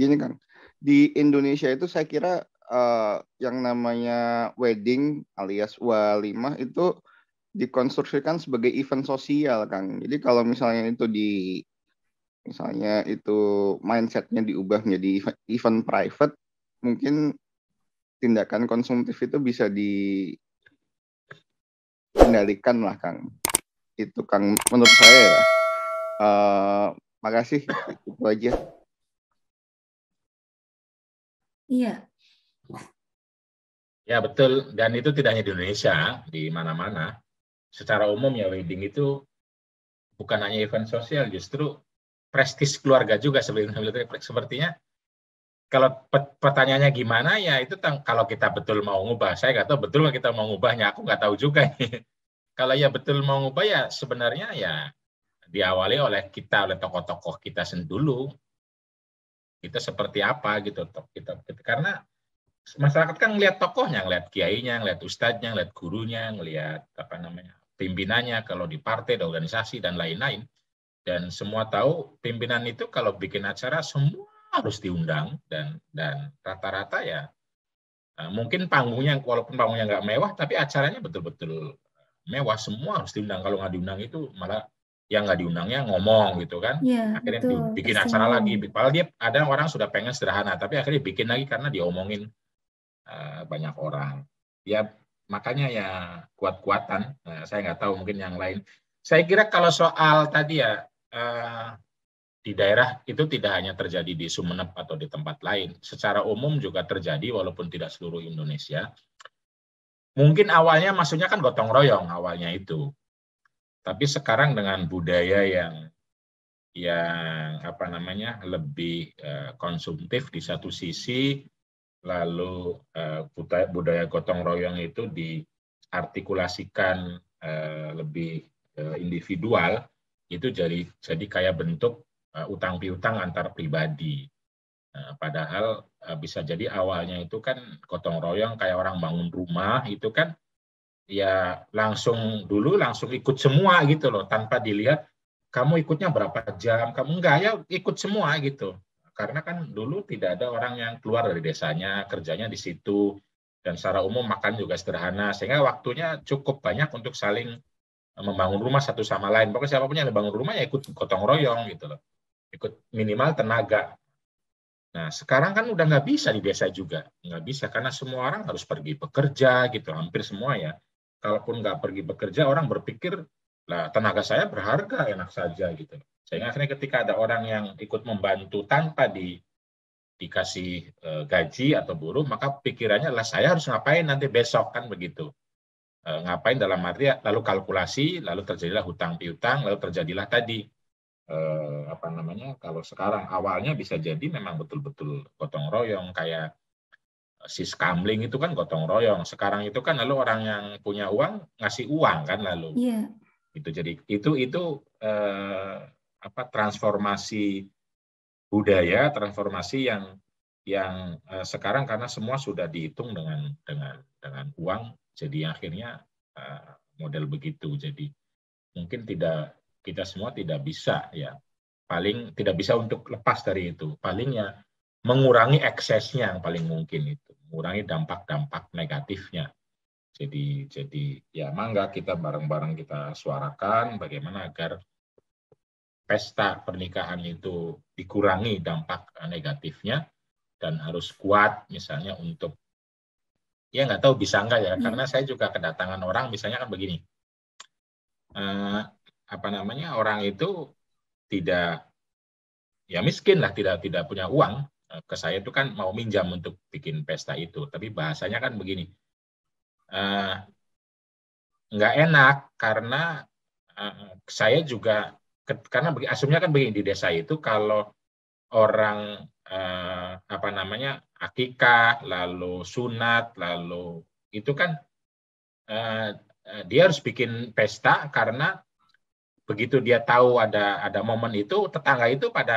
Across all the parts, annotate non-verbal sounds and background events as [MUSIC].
gini kan Di Indonesia itu saya kira uh, yang namanya wedding alias walimah itu dikonstruksikan sebagai event sosial Kang. Jadi kalau misalnya itu di misalnya itu mindsetnya diubah menjadi event private, mungkin tindakan konsumtif itu bisa dikendalikan lah Kang. Itu Kang menurut saya ya. Uh, makasih itu aja. Iya. Ya betul, dan itu tidak hanya di Indonesia, di mana-mana. Secara umum ya wedding itu bukan hanya event sosial, justru prestis keluarga juga sebenarnya. Sepertinya kalau pertanyaannya gimana ya itu kalau kita betul mau ngubah, saya nggak tahu betul kita mau ngubahnya, aku nggak tahu juga. [LAUGHS] kalau ya betul mau ngubah ya sebenarnya ya diawali oleh kita oleh tokoh-tokoh kita sendiri dulu kita seperti apa gitu kita, gitu. karena masyarakat kan ngelihat tokohnya, ngelihat kiainya, ngelihat ustadznya, ngelihat gurunya, ngelihat apa namanya pimpinannya kalau di partai, di organisasi dan lain-lain. Dan semua tahu pimpinan itu kalau bikin acara semua harus diundang dan dan rata-rata ya eh, mungkin panggungnya walaupun panggungnya nggak mewah tapi acaranya betul-betul mewah semua harus diundang kalau nggak diundang itu malah yang nggak diundangnya ngomong gitu kan ya, akhirnya betul, bikin betul. acara lagi padahal dia ada orang sudah pengen sederhana tapi akhirnya bikin lagi karena diomongin uh, banyak orang ya makanya ya kuat-kuatan nah, saya nggak tahu mungkin yang lain saya kira kalau soal tadi ya uh, di daerah itu tidak hanya terjadi di Sumeneb atau di tempat lain secara umum juga terjadi walaupun tidak seluruh Indonesia mungkin awalnya maksudnya kan gotong royong awalnya itu tapi sekarang dengan budaya yang yang apa namanya lebih eh, konsumtif di satu sisi, lalu eh, budaya gotong royong itu diartikulasikan eh, lebih individual, itu jadi jadi kayak bentuk utang piutang antar pribadi. Nah, padahal bisa jadi awalnya itu kan gotong royong kayak orang bangun rumah itu kan ya langsung dulu langsung ikut semua gitu loh tanpa dilihat kamu ikutnya berapa jam kamu enggak ya ikut semua gitu karena kan dulu tidak ada orang yang keluar dari desanya kerjanya di situ dan secara umum makan juga sederhana sehingga waktunya cukup banyak untuk saling membangun rumah satu sama lain pokoknya siapapun yang bangun rumah ya ikut gotong royong gitu loh ikut minimal tenaga Nah, sekarang kan udah nggak bisa di desa juga. Nggak bisa, karena semua orang harus pergi bekerja gitu, hampir semua ya kalaupun nggak pergi bekerja, orang berpikir, lah tenaga saya berharga, enak saja gitu. Sehingga akhirnya ketika ada orang yang ikut membantu tanpa di dikasih eh, gaji atau buruh, maka pikirannya lah saya harus ngapain nanti besok kan begitu. Eh, ngapain dalam arti ya, lalu kalkulasi, lalu terjadilah hutang piutang, lalu terjadilah tadi eh, apa namanya kalau sekarang awalnya bisa jadi memang betul-betul gotong royong kayak si skamling itu kan gotong royong. Sekarang itu kan lalu orang yang punya uang ngasih uang kan lalu. Yeah. Itu jadi itu itu eh, apa transformasi budaya, transformasi yang yang eh, sekarang karena semua sudah dihitung dengan dengan dengan uang, jadi akhirnya eh, model begitu. Jadi mungkin tidak kita semua tidak bisa ya paling tidak bisa untuk lepas dari itu palingnya mengurangi eksesnya yang paling mungkin itu mengurangi dampak-dampak negatifnya. Jadi jadi ya mangga kita bareng-bareng kita suarakan bagaimana agar pesta pernikahan itu dikurangi dampak negatifnya dan harus kuat misalnya untuk ya nggak tahu bisa nggak ya hmm. karena saya juga kedatangan orang misalnya kan begini eh, apa namanya orang itu tidak ya miskin lah tidak tidak punya uang Eh, ke saya itu kan mau minjam untuk bikin pesta itu, tapi bahasanya kan begini, uh, nggak enak karena uh, saya juga karena asumnya kan begini di desa itu kalau orang uh, apa namanya akikah lalu sunat lalu itu kan uh, dia harus bikin pesta karena begitu dia tahu ada ada momen itu tetangga itu pada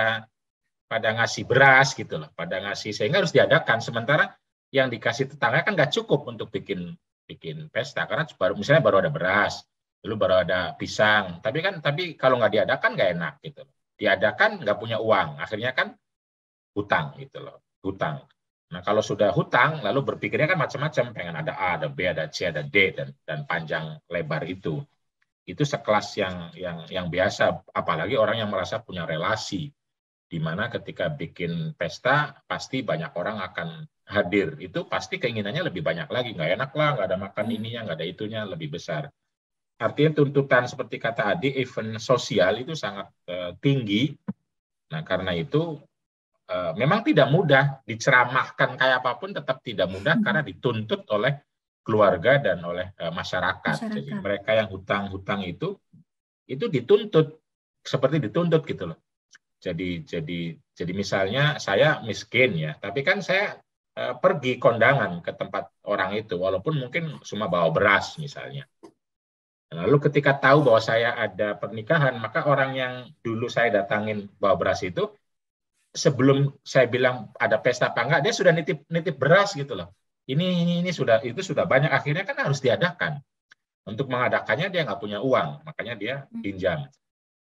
pada ngasih beras gitu loh, pada ngasih sehingga harus diadakan. Sementara yang dikasih tetangga kan nggak cukup untuk bikin bikin pesta karena baru misalnya baru ada beras, lalu baru ada pisang. Tapi kan tapi kalau nggak diadakan nggak enak gitu loh. Diadakan nggak punya uang, akhirnya kan hutang gitu loh, hutang. Nah kalau sudah hutang, lalu berpikirnya kan macam-macam, pengen ada A, ada B, ada C, ada D dan dan panjang lebar itu. Itu sekelas yang yang yang biasa, apalagi orang yang merasa punya relasi di mana ketika bikin pesta, pasti banyak orang akan hadir. Itu pasti keinginannya lebih banyak lagi. Nggak enak lah, nggak ada makan hmm. ininya, nggak ada itunya, lebih besar. Artinya tuntutan seperti kata Adi, event sosial itu sangat uh, tinggi. Nah, karena itu uh, memang tidak mudah diceramahkan kayak apapun tetap tidak mudah hmm. karena dituntut oleh keluarga dan oleh uh, eh, masyarakat. masyarakat. Jadi mereka yang hutang-hutang itu itu dituntut seperti dituntut gitu loh jadi jadi jadi misalnya saya miskin ya tapi kan saya eh, pergi kondangan ke tempat orang itu walaupun mungkin cuma bawa beras misalnya lalu ketika tahu bahwa saya ada pernikahan maka orang yang dulu saya datangin bawa beras itu sebelum saya bilang ada pesta apa enggak dia sudah nitip nitip beras gitu loh ini ini ini sudah itu sudah banyak akhirnya kan harus diadakan untuk mengadakannya dia nggak punya uang makanya dia hmm. pinjam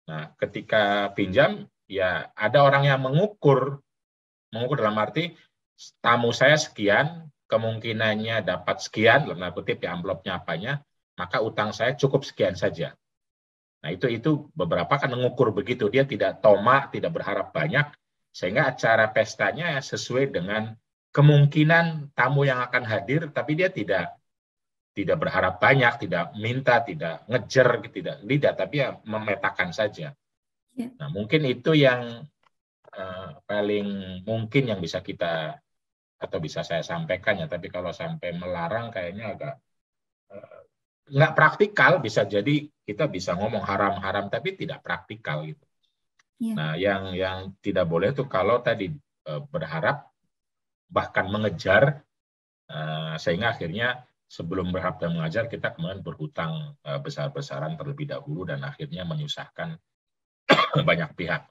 nah ketika pinjam ya ada orang yang mengukur mengukur dalam arti tamu saya sekian kemungkinannya dapat sekian dalam kutip ya amplopnya apanya maka utang saya cukup sekian saja nah itu itu beberapa kan mengukur begitu dia tidak tomak tidak berharap banyak sehingga acara pestanya sesuai dengan kemungkinan tamu yang akan hadir tapi dia tidak tidak berharap banyak tidak minta tidak ngejer tidak tidak tapi ya memetakan saja Iya. Nah, mungkin itu yang uh, paling mungkin yang bisa kita atau bisa saya sampaikan ya. Tapi kalau sampai melarang kayaknya agak uh, nggak praktikal. Bisa jadi kita bisa ngomong haram-haram tapi tidak praktikal gitu. Ya. Nah, yang yang tidak boleh tuh kalau tadi uh, berharap bahkan mengejar uh, sehingga akhirnya sebelum berharap dan mengajar kita kemudian berhutang besar-besaran terlebih dahulu dan akhirnya menyusahkan [LAUGHS] banyak pihak.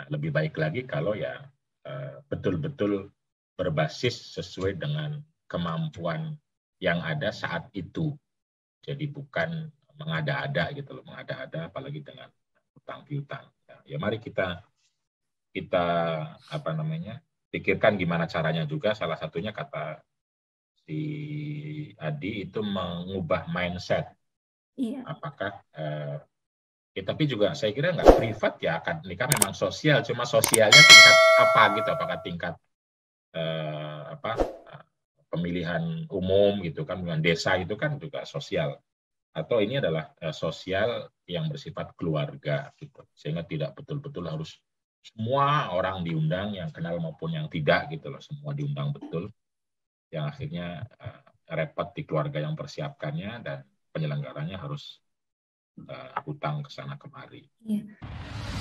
Nah, lebih baik lagi kalau ya eh, betul-betul berbasis sesuai dengan kemampuan yang ada saat itu. Jadi bukan mengada-ada gitu loh, mengada-ada apalagi dengan utang piutang. Ya, ya mari kita kita apa namanya pikirkan gimana caranya juga salah satunya kata si Adi itu mengubah mindset. Iya. Apakah eh, Ya, tapi juga saya kira nggak privat ya akan nikah memang sosial, cuma sosialnya tingkat apa gitu, apakah tingkat eh, apa pemilihan umum gitu kan, dengan desa itu kan juga sosial atau ini adalah eh, sosial yang bersifat keluarga gitu, sehingga tidak betul-betul harus semua orang diundang yang kenal maupun yang tidak gitu loh, semua diundang betul, yang akhirnya eh, repot di keluarga yang persiapkannya dan penyelenggaranya harus uh, hutang ke sana kemari. Yeah.